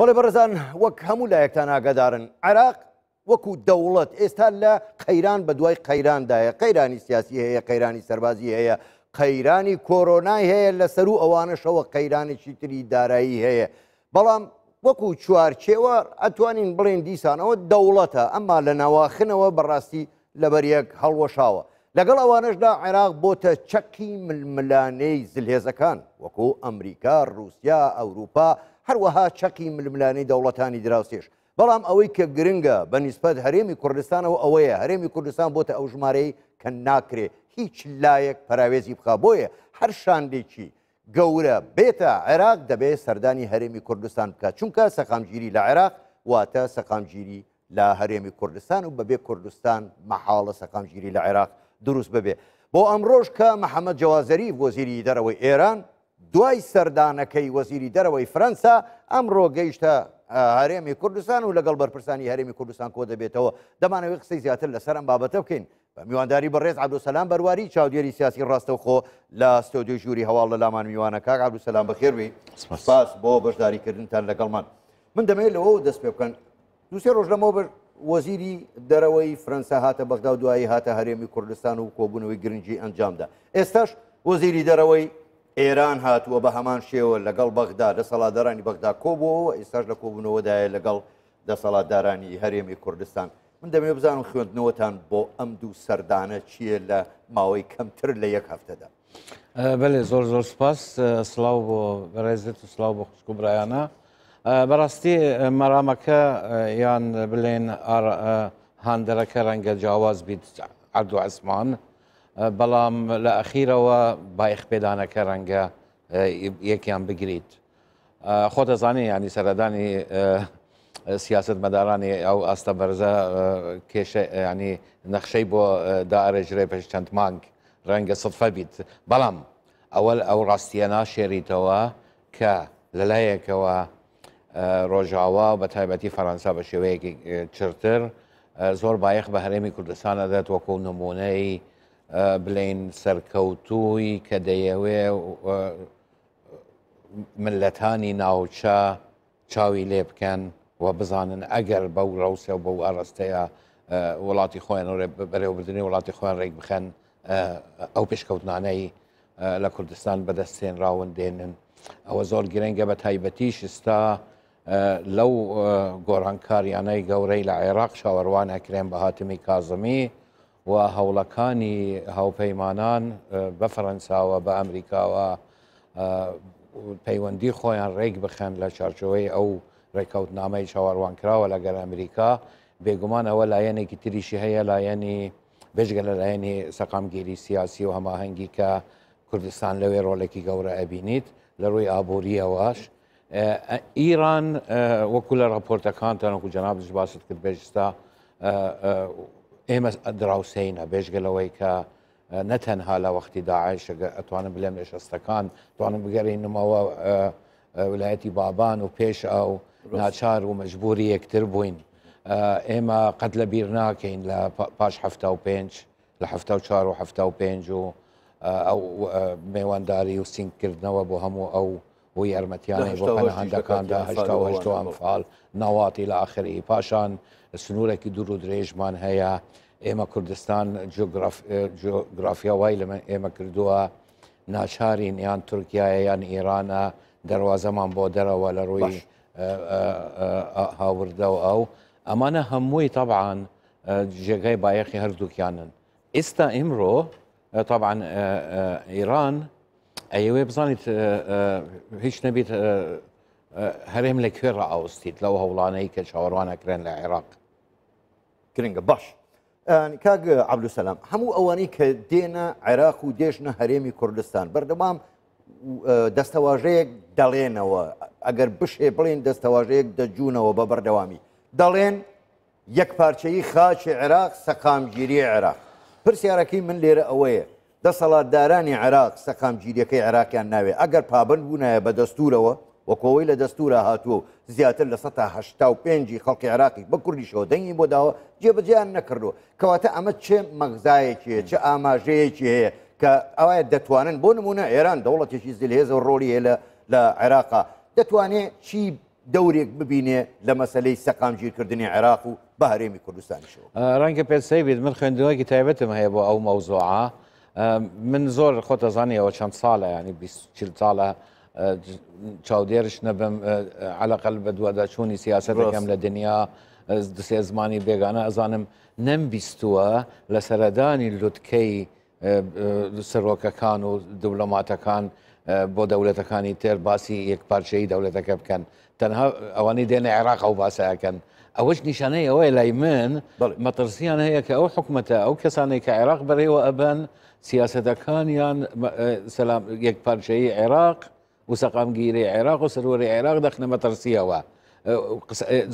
بەڵێ بەڕزان وەک هەموو لایەکتان ئاگدارن عراق وەکو دەوڵەت ئێستا لە قەیران بە دوای قەیراندایە قەیرانی سیاسی هەیە قەیرانی سەربازی هەیە قەیرانی کۆرۆنای هەیە لە سەر و ئەوانەشەوە قەیرانێکی تری دارایی هەیە بەڵام وەکو چوارچێوە ئەتوانین بڵێن دیسانەوە دەوڵەتە ئەمما لە ناواخنەوە بەڕاستی لەبەریەک هەڵوەشاوە لەگەڵ ئەوانشدا عێراق بۆتە چەکی ململانەی زلهێزەکان وەکو ئەمریکا رووسیا ئەوروپا هەروەها چەقی ململانی دەوڵەتانی دراوسێش بەڵام ئەوەی کە گرنگە بە نیسبەت هەرێمی کوردستانەوە ئەوەیە هەرێمی کوردستان بۆتە ئەو ژمارەی کە ناکرێ هیچ لایەک پراوێزی بخا بۆیە هەر شاندێکی گەورە بێتە عێراق دەبێت سەردانی هەرێمی کوردستان بکات چونکە سەقامگیری لە عێراق واتە سەقامگیری لە هەرێمی کوردستان و بەبێ کوردستان مەحاڵە سەقامگیری لە عێراق دروست ببێ بۆ ئەمڕۆژ کە محەممەد جوازەری وەزیری دەرەوەی ئێران دوای سەردانەکەی وەزیری دەرەوەی فەنسا ئەمڕۆ گەیشتە هەرێمی کوردستان و لەگەڵ بەرپرسانی هەرێمی کوردستان کۆ دەبێتەوە دەمانەوەی قسەی زیاتر لەسەر ئەم بابەتە بکەین بە میوانداری بەڕێز عبدوسەسلام بەرواری چاودێری سیاسی ڕاستەوخۆ لە ستۆدیۆ ژووری هەواڵ لە لامان میوانە کاک عبدوسەسلام بەخێوی سپاس بۆ بەشداریکردنتان لەگەڵمان من دەمەوێت لەوە دەست پێ بکەن دووسێ ڕۆژ لەمەوە بەر وەزیری دەرەوەی فەنسا هاتە بەغدا و دوایی هاتە هەرێمی کوردستان و کۆبوونەوەی گرنگی ئەنجامدا ئێستاش وەزیری دەرەوەی ئێران هاتووە بە هەمان شێوە لەگەڵ بەغدا لە سەڵادەرانی بەغدا کۆبووە ئێستاش لە کۆبوونەوەدایە لەگەڵ دەسەڵاتدارانی هەرێمی کوردستان من دەمێ بزانم خوێندنەوەتان بۆ ئەم دوو سەردانە چییە لە ماوەی کەمتر لە یەک هەفتەدا. بەێ زۆر زۆر سپاس سلااو بۆ بەڕێزێت و سلااو بۆ خوشکبرایانە. بەڕاستی مەرامەکە یان بلێن هاندەرەکە ڕەنگە جیاواز بیت عردو عسمان. بەڵام لە ئەخیرەوە بایخپێدانەکە ڕەنگە یەکیان بگریت. خۆ دەزانانی ینی سەردانی سیاست مەدارانی ئەو ئاستە بەرزە کێشەنی نەخشەی بۆ داڕێژرێ پێش چەند مانگ ڕەنگە سفە بیت. بەڵام ئەوەل ئەو ڕاستیە ناشێریتەوە کە لەلایەکەوە ڕۆژاوا بە تایبەتی فەەنسا بە شێوەیەکی چرتر زۆر بایەخ بە هەرێمی کوردستانە دەێت وەکو نمونەی بلین سەرکەوتووی کە دەیەوێ ملەتانی ناوچە چاوی لێ بکەن و بزانن ئەگەر بەو ڕوسە و بەو ئاڕستەیە وڵاتی خۆیان بەرەوبردننی وڵاتی خۆیان ڕێک بخەن ئەو پێشکەوتنانەی لە کوردستان بەدەستێنراون دێنن ئەوە زۆر گرنگگە بە تایبەتی شستا لەو گۆڕانکاریانەی گەورەی لە عێراق شاوەڕوان ئەکرێن بە هاتمی کازمی و هەوڵەکانی هاوپەیمانان بە فەرەنساوە بە ئەمریکاوە پەیوەندی خۆیان ڕێک بخەن لە چارچەوەی ئەو ڕێکەوتنامەی چاوەڕوان کراوە لەگەر ئەمریکا بێگومان ئەوە لایەنێکی تریشی هەیە لایەنی بێژگە لە لایەنی سەقامگیری سیاسی و هەماهەنگی کە کوردستان لەوێ ڕۆلێکی گەورە ئەبینیت لە ڕووی ئابوووریەوەش ئیران وەکو لە راپۆرتەکان تەنەکو جەنابش باست کرد بێژستا ايما دراوسین بێژ گەلەوەی کە نەتەنها لە وەختی داعش ئەتوانم بلێم نێشەستەکان توانم بگەڕینمەوە آه، ویلایەتی بابان و پێش ئەو ناچار و مەجبوری یەکتر بووین ئێمە آه، قەت لە بیر ناکەین لە پاش هەفتا و پێنج لە هەفتا و چهار و هەفتا و پێنج و آه، او, میێوانداری و بۆ یارمەتیانەی بۆ ده هشتا و هشت ئەمفال ناوات لە آخری پاشان سنوورێکی دوور و درێژمان هەیە ئێمە کوردستان جۆگرافیا وای لە ئێمە کردووە ناچارین یان تورکایە یان ئێرانە دەواازەمان بۆ دەرەوە لە ڕووی هاوردە و ئەو ئەمانە هەمووی طبعاان آه، جێگای بایەخی هەردووکیانن ئێستا ئیمڕۆ آه، طبعاان آه، ئێران ئەوێ بزانیت هیچ نەبیت هەرێم لە کوێڕە ئاوستیت لەو هەوڵانەی کە چاوەڕوانەکرێن لە عێراق گرنگە باش کاگ عبلوسەلام هەموو ئەوانەی کە دێنە عێراق و دێژنە هەرێمی کوردستان بەردەوام دەستەواژەیەک دەڵێنەوە ئەگەر بشێ بڵێن دەستەواژەیەک دەجوونەوە بە بەردەوامی دەڵێن یەک پارچەی خاچی عێراق سەقامگیری عێراق پرسیارەکەی من لێرە ئەوەیە دەسەڵاتدارانی عراق سەقامگیریەکەی عراکیان ناوێ ئەگەر پابند بوونایە بە دەستورەوە وەکۆی لە دەستورە هاتووە و زیاتر لە 1950 خەڵکی عراقی بە کوردیشەوە دەنگی بۆ داوە جێبجیان نەکردو کەواتە ئەمە چێ مەغزایەکیە چه ئاماژەیەکی هەیە کە ئەوایە دەتوانن بۆ نمونە ئێران دەوڵەتێکی زلهێز و ڕۆلی هەیە لە عێراقا دەتوانێت چی دەورێک ببینێ لە مەسلەی سەقامگیرکردنی عێراق و بە هەرێمی کوردستانیشەوە ڕەنگە پێ سەیبێت من خوێندنەوەکی تایبەتم هەیە بۆ ئەو مەوزوعە. من زور زۆر خۆتە زانیەوە چەند ساڵە ینی چل ساڵە چاودێرش نەبم عەقل بە دووەداچوونی سیاستەکەم لە دنیا دسێ زمانی نم ئەزانم لسرداني اللوتكي سروكا سەردانی لوتکەی كان بو دولة بۆ دەولەتەکانی تێر باسی یەکپارچەی دەولەتەکە بکەن تەنها ئەوانەی أواني عێراق ئەو أو ئەوەش كان ئەوەی لای من مەترسیان هەیە کە ئەو أو ئەو أو کە عێراق بري ئەبەن سیاستەکانیان اه، یەکپارچەیی عێراق و سەقامگیری عێراق و سەروەری عێراق دەخنەمە تەرسیەوە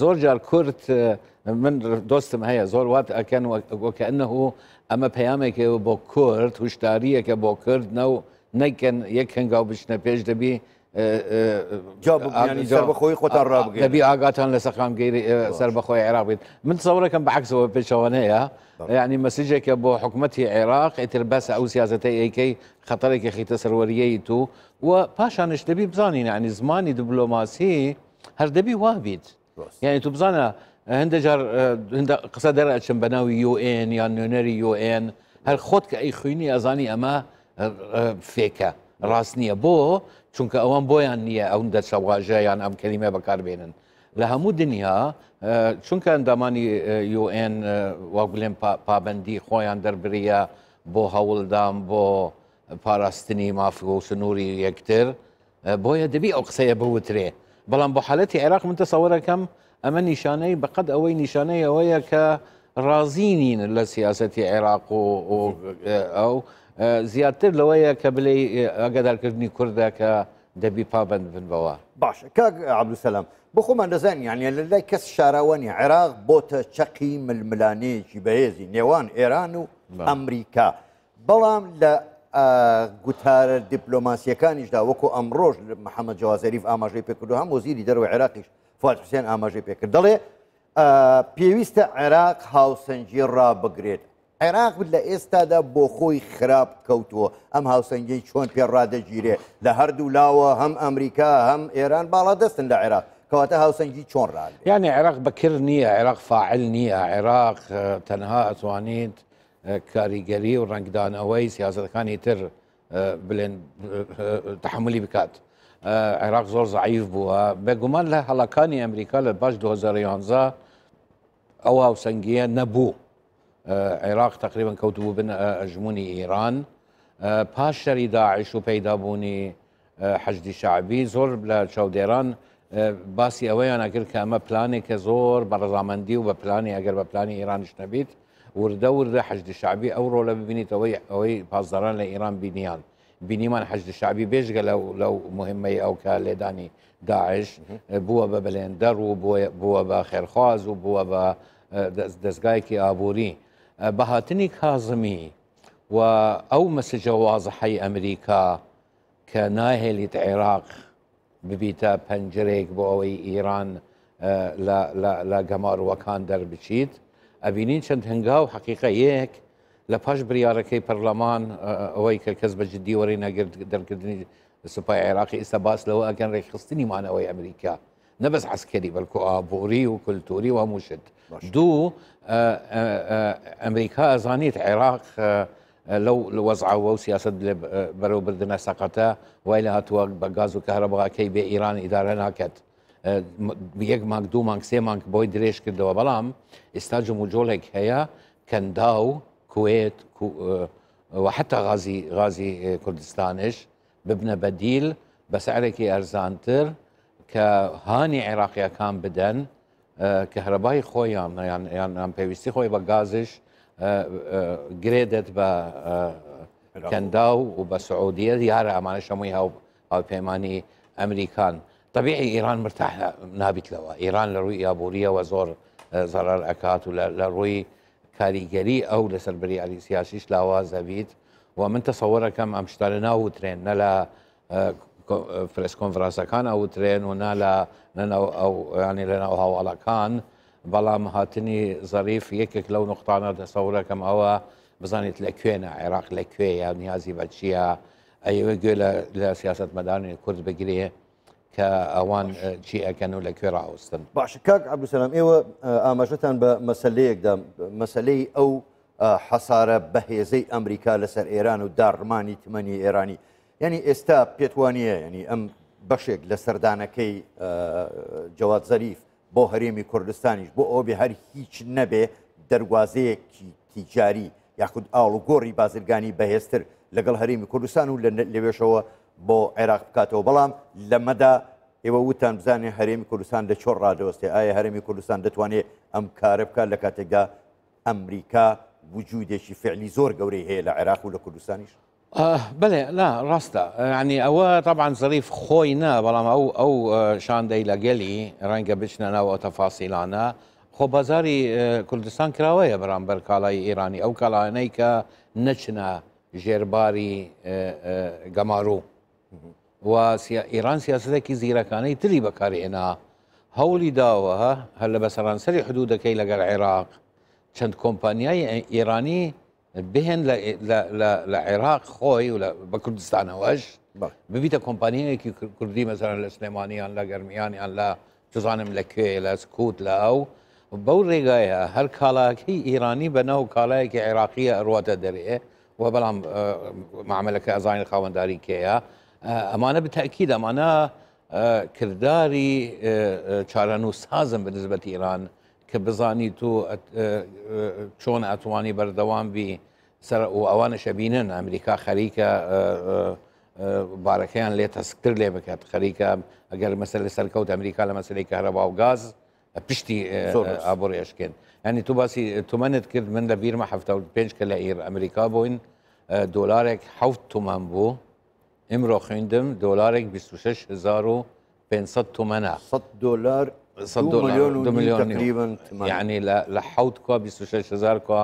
زۆر جار کورت اه، من دۆستم هەیە زۆر وات ئەکەن وەکەنە و ئەمە پەیامێکی بۆ کورد هوشداریەکە بۆ کرد نە و نەیکەن یەک هەنگاو بچنە آه، آه، جاب آه، يعني خوي قوت الراب غير يعني. نبي اغا هن لسقام غيري سربخوي عراقي من تصوره كان بعكس شوانية يعني مسجك ابو حكمتي عراق تلبس او سياسه اي كي خطرك اخي تسروريتو وباشا نشتبي بزاني يعني زماني دبلوماسي هردبي وابيد يعني تبزانا هند جار هند قصدر بناوي يو ان يعني نونري يو ان هر خدك اي خيني ازاني اما فيكا راسنيه بو چونکە ئەوان بۆیان نییە ئەون دە سەواژەیان ئەم کەلیمە بەکاربێنن لە هەموو دنیا اه، چونکە ئەندامانی UN اه، اه، واگولێن پابندی خۆیان دەربریە بۆ هەوڵدان بۆ پاراستنی مافگە و سنووری یەکتر بۆیە دەبی ئەو قسەیە بوترێ بەڵام بۆ حالەتی عێراق منتەسەوەەکەم ئەمە نیشانەی بەقەت ئەوەی نیشانەی ئەوەیە کە ڕازینین لە سیاسەتی عێراق و ئەو زیاتر لەوەیە کە بلێ ئەگەدارکردنی کووردا کە دەبی پابند بن بەوە باش کاک عبدوسەلام بۆ خۆمان دەزان یانە لە لای کەس شاراوانی عێراق بۆتە چەقی ململانەیەکی بەهێزی نێوان ئێران و ئەمریکا بەڵام لە گوتارە دیپلۆماسیەکانیشدا وەکو ئەمڕۆژ محەممەد جوازەریف ئاماژەی پێکردو هەم وزیری دەروە عێراقیش فات حوسێن ئاماژەی پێکرد دەڵێ پێویستە عێراق هاوسنجی ڕابگرێت عێراق لە ئێستادا بۆ خۆی خراپ کەوتووە ئەم هاوسنگی چۆن پێ ڕادەگیرێ لە هەردوو لاوە هەم ئەمریکا هەم ئێران باڵا دەستن لە عێراق کەواتە هاوسنگی چۆن ڕال یعنی عێراق بەکرد نییە عێراق فاعل نییە عێراق تەنها ئەتوانیت کاریگەری و ڕنگدانەوەی سیاستەکانی تر بڵێن تحملی بکات. عێراق زۆر زعیف بووە بێگومان لە هەڵەکانی ئەمریکا لە باش 2011 ئەو هاوسنگیە نەبوو. عێراق تقریبا کەوتبوو بن ئەژمونی ئیران پاش شەری داعش و پەیدابوونی حەجدی شعبی زۆر لە چاودێران باسی ئەوەیان ئەگر کە ئەمە پلانێکە زۆر بەڕزامەندی و بە پلانی ئەگەر بە پلانی ئێرانش نەبیت وردە وردە حەجدی شعبی ئەو ڕۆ لە ببینیت ئەوەی ئەوەی پازداران لە ئێران بینیان بینیمان حەجدی شعبی بێژگە لەو مهمەی ئەو کە لێدانی داعش بووە بە بەلێندەر و بووە بە خێرخواز و بووە بە دەستگایەکی ئابووری بهاتني كاظمي واو مسج واضحي امريكا كناهل العراق ببيتا بنجريك بووي ايران اه، لا لا لا جمار وكان دربشيت ابينين شند هنغاو حقيقه يك لباش بريارة كي برلمان اوي اه، كالكذبة جدي ورينا قرد در قردني سباي عراقي استباس لو كان ريخصتني خستني معنا اوي امريكا نبس عسكري بالكو ابوري وكلتوري وموشد دو آه، آه، آه، امريكا زانيت عراق لو الوضع وسياسة برو بردنا سقطا وإلى هاتوا بغاز وكهرباء كي بي إيران إدارة ناكت بيك مانك دو مانك سي مانك بوي دريش كردوا بلام استاجمو جولك هيا كان داو كويت كو وحتى غازي غازي كردستانش ببنى بديل بسعرك أرزانتر كهاني عراقيا كان بدن کەهرەبای خۆیان یان پێویستی خۆی بە گازش گرێدت بە کەندا و بە سعودیە دیارە ئەمانە شەمووی هاوپەیمانانی ئەمریکان طبیعی ئیران مرتاح نابیت لەوە ئیران لە ڕووی یابوووریەوە زۆر زەرار ئەکات و لە ڕووی کاریگەری ئەو لەسەر بریاری سیاسیش لاوا زەبیت و من تەسەوەەکەم ئەم شتە لە ناوترێن نە لە فرسکۆنفرانسەکان ئەوترێن و نالا ینی لەناو هاوڵەکان بەڵام هاتنی زەریف یەکێک لەو نقطانە دەسەورەکەم ئەوە بزانیت لە کوێنە عێراق لە کوێ یا نیازی بەچیە ئەوە گوێ لە سیاست مەدانی کورد بگرێ کە ئەوان چی ئەەکەن و لە کوێراوستن باش کاک عبدوسلام ئێوە ئاماژەتان بە مەسلەیەکدا مەسلەی ئەو حەسارە بەهێزەی ئەمریکا لەسەر ئێران و داڕمانی تمەنی ئێرانی یعنی ئێستا پێتوانیە ینی ئەم بەشێک لە سەردانەکەی جواد زەریف بۆ هەرێمی کوردستانیش بۆ ئەوبێ هەر هیچ نەبێ دەواازەیەکی تیجاری یاخود ئاڵوگۆڕی بازرگانی بەهێزتر لەگەڵ هەرمی کوردستان و لەوێشەوە بۆ عێراق بکاتەوە بەڵام لەمەدا ئێوە وتان بزانێ هەرێمی کوردستان لە چۆر ڕادۆستێ ئایا هەرمی کوردستان دەتوانێت ئەم کارە بکات لە کاتێکدا ئەمریکا وجودێکی فعلی زۆر گەورەی هەیە لە عێراق و لە کوردستانیش آه بله لا راستا يعني او طبعا ظريف خوينا بلام او او شان ديلا جلي رانجا بشنا او تفاصيلنا خو بازاري كردستان كراوية برامبر كالاي ايراني او كالاي نيكا نشنا جرباري قمارو و سيا ايران سياسته كي زيركاني تري بكاري انا هولي داوها هلا بس رانسري حدودك الى العراق چند كومبانياي ايراني بهن لعراق خوي ولا بكردستان واش ببيتا كومبانيا كي كردي مثلا لسليمانيان لا قرميانيان لا جزانم لكي لا سكوت لا او بو ريغايا هر كالاكي ايراني بنو كالاكي عراقيه رواتا دريه وبلام اه، معملك ازاين داري كيا اه، امانه بالتاكيد امانه كرداري اه، تشارانوس هازم بالنسبه لايران که بزانی تۆ اه، اه، چۆن ئەتوانی بەردەوام بی سر و ئەوانە شەبینن ئەمریکا خەریکە اه، بارەکەیان لیت تەسکتر لێ بکات خەریکە اگر مەسەر لە آمریکا ئەمریکا لە مەسلەی کەرەبا و گاز پشتی آبوریش کن یعنی تو باسی تو تومەنت کرد من لە بیرمە هەفته پێنج کە لە ئیر ئەمریکا بووین دۆلارێک حوت تومان بیست و شش دۆلارێک 26 500 تومەە صد دلار دو میلیۆن دو میلیۆن یعنی لە حوت کۆ 26هزار کۆ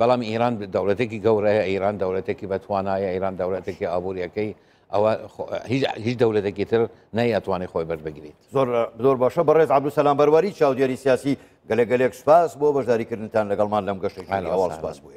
بەڵام ئیران دەوڵەتێکی گەورەیە ئیران دەوڵەتێکی بەتوانایە ئیران دەوڵەتێکی ئابوووریەکەی ئەوە هیچ دەولەتێکی تر نەیەتوانانی خۆی بەربگریت زۆر زۆر باشە بەڕێز عبدو سەسلام بەروەری چاودێری سیاسی گەلێگەلێک سپاس بۆ بەشداریکردنتان لەگەڵمان لەم گەشتێک ئەوڵ سپاس بوو.